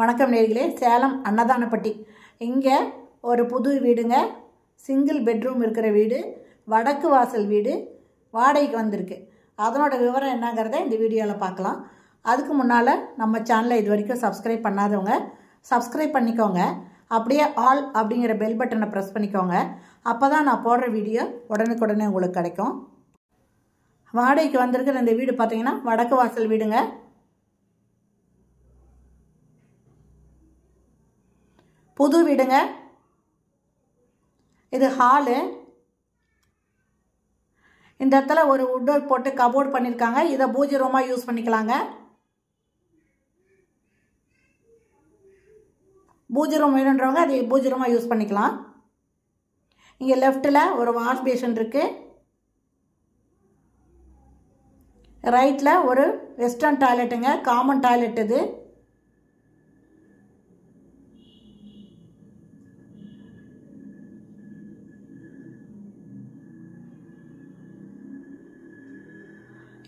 வணக்கம் நேர்களே சேலம் அன்னதானப்பட்டி இங்கே ஒரு புது வீடுங்க சிங்கிள் பெட்ரூம் இருக்கிற வீடு வடக்கு வாசல் வீடு வாடகைக்கு வந்திருக்கு அதனோட விவரம் என்னங்கிறத இந்த வீடியோவில் பார்க்கலாம் அதுக்கு முன்னால் நம்ம சேனலை இது வரைக்கும் சப்ஸ்கிரைப் பண்ணாதவங்க சப்ஸ்கிரைப் பண்ணிக்கோங்க அப்படியே ஆல் அப்படிங்கிற பெல் பட்டனை ப்ரெஸ் பண்ணிக்கோங்க அப்போ தான் நான் போடுற வீடியோ உடனுக்குடனே உங்களுக்கு கிடைக்கும் வாடகைக்கு வந்திருக்கிற இந்த வீடு பார்த்திங்கன்னா வடக்கு வாசல் வீடுங்க புது வீடுங்க இது ஹாலு இந்த இடத்துல ஒரு வுட் போட்டு கபோர்ட் பண்ணியிருக்காங்க இதை பூஜை ரூமாக யூஸ் பண்ணிக்கலாங்க பூஜை ரூம் வேணுன்றவங்க அதை பூஜை ரூமாக யூஸ் பண்ணிக்கலாம் இங்கே லெஃப்ட்டில் ஒரு வாஷ் பேஷன் இருக்குது ரைட்டில் ஒரு வெஸ்டர்ன் டாய்லெட்டுங்க காமன் டாய்லெட் இது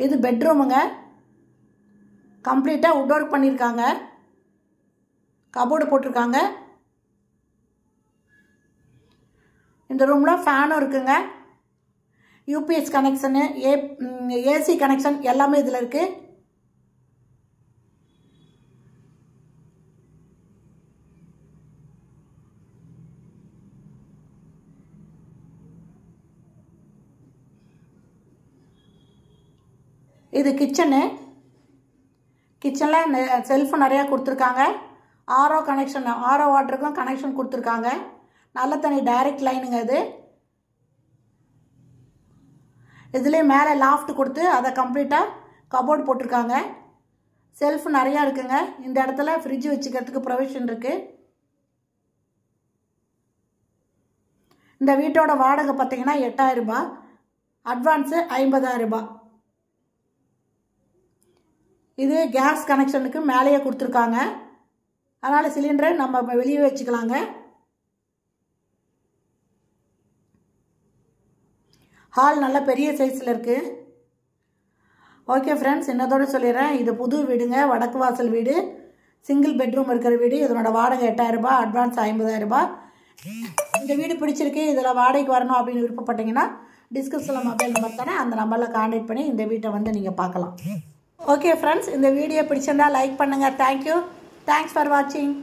இது பெட்ரூமுங்க கம்ப்ளீட்டாக உட் ஒர்க் பண்ணியிருக்காங்க கபோர்டு போட்டிருக்காங்க இந்த ரூமில் ஃபேனும் இருக்குங்க யூபிஎஸ் கனெக்ஷனு ஏ ஏசி கனெக்ஷன் எல்லாமே இதில் இருக்குது இது கிச்சனு கிச்சனில் செல்ஃபு நிறையா கொடுத்துருக்காங்க ஆரோ கனெக்ஷன் ஆரோ வாட்டருக்கும் கனெக்ஷன் கொடுத்துருக்காங்க நல்ல தண்ணி டைரக்ட் லைனுங்க இது இதுலேயே மேலே லாஃப்ட் கொடுத்து அதை கம்ப்ளீட்டாக கபோர்ட் போட்டிருக்காங்க செல்ஃப் நிறையா இருக்குங்க இந்த இடத்துல ஃப்ரிட்ஜ் வச்சுக்கிறதுக்கு ப்ரொவிஷன் இருக்குது இந்த வீட்டோட வாடகை பார்த்தீங்கன்னா எட்டாயிரம் ரூபாய் அட்வான்ஸு ரூபாய் இது கேஸ் கனெக்ஷனுக்கு மேலேயே கொடுத்துருக்காங்க அதனால் சிலிண்டரை நம்ம வெளியே வச்சுக்கலாங்க ஹால் நல்ல பெரிய சைஸில் இருக்குது ஓகே ஃப்ரெண்ட்ஸ் என்னதோடு சொல்லிடுறேன் இது புது வீடுங்க வடக்கு வாசல் வீடு சிங்கிள் பெட்ரூம் இருக்கிற வீடு இதனோட வாடகை எட்டாயிரரூபா அட்வான்ஸ் ஐம்பதாயிரரூபா இந்த வீடு பிடிச்சிருக்கு இதில் வாடகைக்கு வரணும் அப்படின்னு விருப்பப்பட்டீங்கன்னா டிஸ்கிரிப்ஷனில் மொபைல் நம்பர் தரேன் அந்த நம்பரில் காண்டாக்ட் பண்ணி இந்த வீட்டை வந்து நீங்கள் பார்க்கலாம் ஓகே ஃப்ரெண்ட்ஸ் இந்த வீடியோ பிடிச்சிருந்தா லைக் பண்ணுங்கள் தேங்க்யூ தேங்க்ஸ் ஃபார் வாட்சிங்